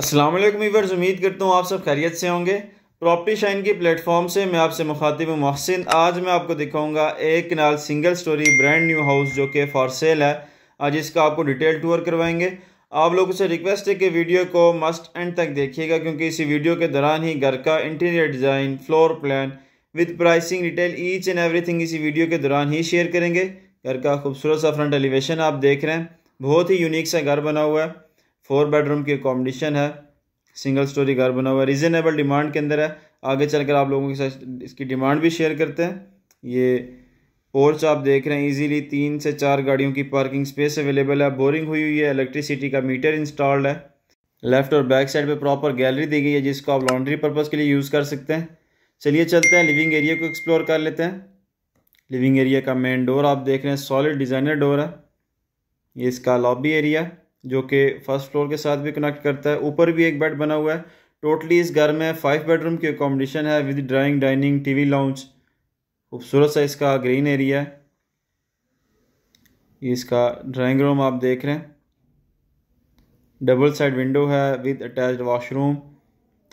अस्सलाम वालेकुम वीवर्स उम्मीद करता हूँ आप सब खैरियत से होंगे प्रॉपर्टी शाइन की प्लेटफॉर्म से मैं आपसे मुखातिब मोहसिन आज मैं आपको दिखाऊंगा एक kanal single story brand new house जो कि फॉर सेल है आज इसका आपको डिटेल टूर करवाएंगे आप लोगों से रिक्वेस्ट है कि वीडियो को मस्ट एंड तक देखिएगा क्योंकि इसी वीडियो के दौरान ही घर का interior design floor plan with pricing detail each and thing इसी वीडियो के दौरान ही शेयर करेंगे घर का खूबसूरत सा फ्रंट एलिवेशन आप देख रहे हैं बहुत ही यूनिक सा घर बना हुआ है फोर बेडरूम की अकोमोडेशन है सिंगल स्टोरी घर बना हुआ है रीज़नेबल डिमांड के अंदर है आगे चलकर आप लोगों के साथ इसकी डिमांड भी शेयर करते हैं ये पोर्च आप देख रहे हैं इजीली तीन से चार गाड़ियों की पार्किंग स्पेस अवेलेबल है बोरिंग हुई हुई है इलेक्ट्रिसिटी का मीटर इंस्टॉल्ड है लेफ्ट और बैक साइड पे प्रॉपर गैलरी दी गई है जिसको आप लॉन्ड्री पर्पज़ के लिए यूज़ कर सकते हैं चलिए चलते हैं लिविंग एरिया को एक्सप्लोर कर लेते हैं लिविंग एरिया का मेन डोर आप देख रहे हैं सॉलिड डिज़ाइनर डोर है ये इसका लॉबी एरिया है जो कि फर्स्ट फ्लोर के साथ भी कनेक्ट करता है ऊपर भी एक बेड बना हुआ है टोटली इस घर में फाइव बेडरूम की अकोमोडेशन है with drawing dining TV lounge खूबसूरत सा इसका ग्रीन एरिया है इसका ड्राइंग रूम आप देख रहे हैं डबल साइड विंडो है विद अटैच्ड वॉशरूम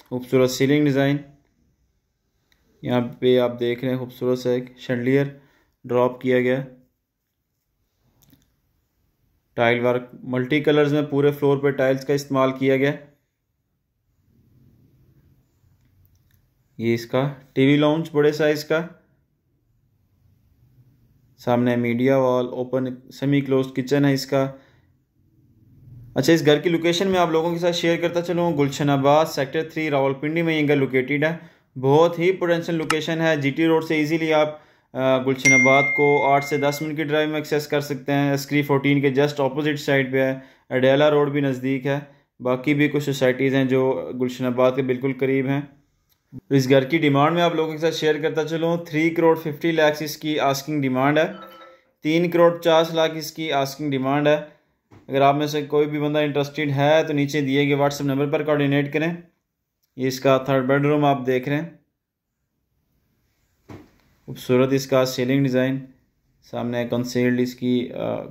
खूबसूरत सीलिंग डिज़ाइन यहाँ पे आप देख रहे हैं खूबसूरत सा एक शंडलियर ड्रॉप किया गया है टाइल वर्क मल्टी कलर्स में पूरे फ्लोर पर टाइल्स का इस्तेमाल किया गया ये इसका टीवी लाउंज बड़े साइज का सामने media wall open semi close kitchen है इसका अच्छा इस घर की लोकेशन में आप लोगों के साथ शेयर करता चलूँ गुलशन आबाद सेक्टर थ्री रावलपिंडी में ये घर लोकेटेड है बहुत ही पोटेंशियल लोकेशन है जीटी रोड से इजीली आप गुलशन आबाद को आठ से दस मिनट की ड्राइव में एक्सेस कर सकते हैं एसक्री फोर्टीन के जस्ट अपोजिट साइड पे है अडेला रोड भी नज़दीक है बाकी भी कुछ सोसाइटीज़ हैं जो गुलशन आबाद के बिल्कुल करीब हैं इस घर की डिमांड में आप लोगों के साथ शेयर करता चलूँ थ्री करोड़ फिफ्टी लैक्स इसकी आस्किंग डिमांड है तीन करोड़ पचास लाख इसकी आस्किंग डिमांड है अगर आप में से कोई भी बंदा इंटरेस्टेड है तो नीचे दिए गए व्हाट्सएप नंबर पर कोऑर्डिनेट करें ये इसका थर्ड बेडरूम आप देख रहे हैं खूबसूरत इसका सीलिंग डिज़ाइन सामने कंसील्ड इसकी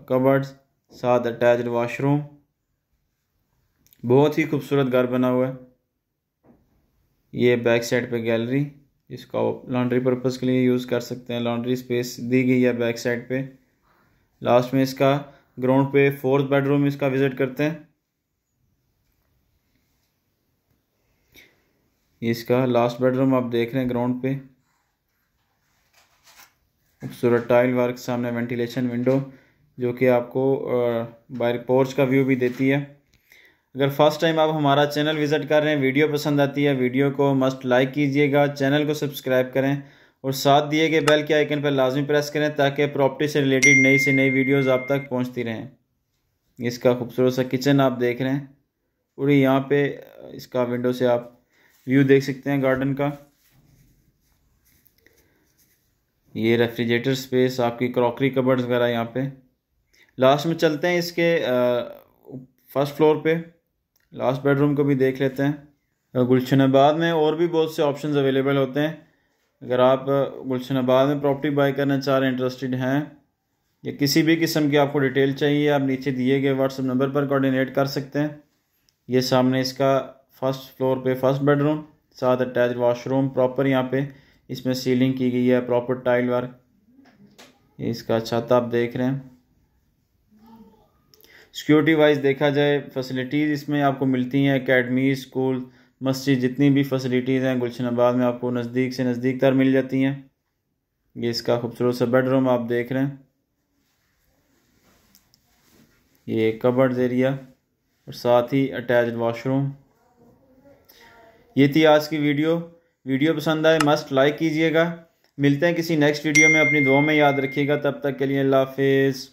कबर्ड्स साथ अटैच वाशरूम बहुत ही खूबसूरत घर बना हुआ है ये बैक साइड पे गैलरी इसको आप लॉन्ड्री पर्पज़ के लिए यूज़ कर सकते हैं लॉन्ड्री स्पेस दी गई है बैक साइड पे लास्ट में इसका ग्राउंड पे फोर्थ बेडरूम इसका विज़िट करते हैं इसका लास्ट बेडरूम आप देख रहे हैं ग्राउंड पे खूबसूरत टाइल वर्क सामने वेंटिलेशन विंडो जो कि आपको बाहर पोर्च का व्यू भी देती है अगर फर्स्ट टाइम आप हमारा चैनल विज़िट कर रहे हैं वीडियो पसंद आती है वीडियो को मस्ट लाइक कीजिएगा चैनल को सब्सक्राइब करें और साथ दिए गए बेल के आइकन पर लाजमी प्रेस करें ताकि प्रॉपर्टी से रिलेटेड नई से नई वीडियोज़ आप तक पहुँचती रहें इसका खूबसूरत सा किचन आप देख रहे हैं पूरी यहाँ पे इसका विंडो से आप व्यू देख सकते हैं गार्डन का ये रेफ्रिजरेटर स्पेस आपकी क्रॉकरी कबर्ड्स वगैरह यहाँ पे लास्ट में चलते हैं इसके फर्स्ट फ्लोर पे लास्ट बेडरूम को भी देख लेते हैं गुलशन आबाद में और भी बहुत से ऑप्शन अवेलेबल होते हैं अगर आप गुलशन आबाद में प्रॉपर्टी बाई करना चाह रहे हैं इंटरेस्टेड हैं या किसी भी किस्म की आपको डिटेल चाहिए आप नीचे दिए गए व्हाट्सअप नंबर पर कोऑर्डिनेट कर सकते हैं ये सामने इसका फर्स्ट फ्लोर पे फर्स्ट बेडरूम साथ अटैच वाशरूम प्रॉपर यहाँ पे इसमें सीलिंग की गई है प्रॉपर टाइल वर्क इसका छत आप देख रहे हैं सिक्योरिटी वाइज देखा जाए फैसिलिटीज़ इसमें आपको मिलती हैं अकेडमी स्कूल मस्जिद जितनी भी फैसिलिटीज़ हैं गुलशन आबाद में आपको नज़दीक से नज़दीक तर मिल जाती हैं ये इसका खूबसूरत सा बेडरूम आप देख रहे हैं ये कबर्ड एरिया और साथ ही अटैच वाशरूम ये थी आज की वीडियो वीडियो पसंद आए मस्ट लाइक कीजिएगा मिलते हैं किसी नेक्स्ट वीडियो में अपनी दुआ में याद रखिएगा तब तक के लिए अल्लाह हाफिज़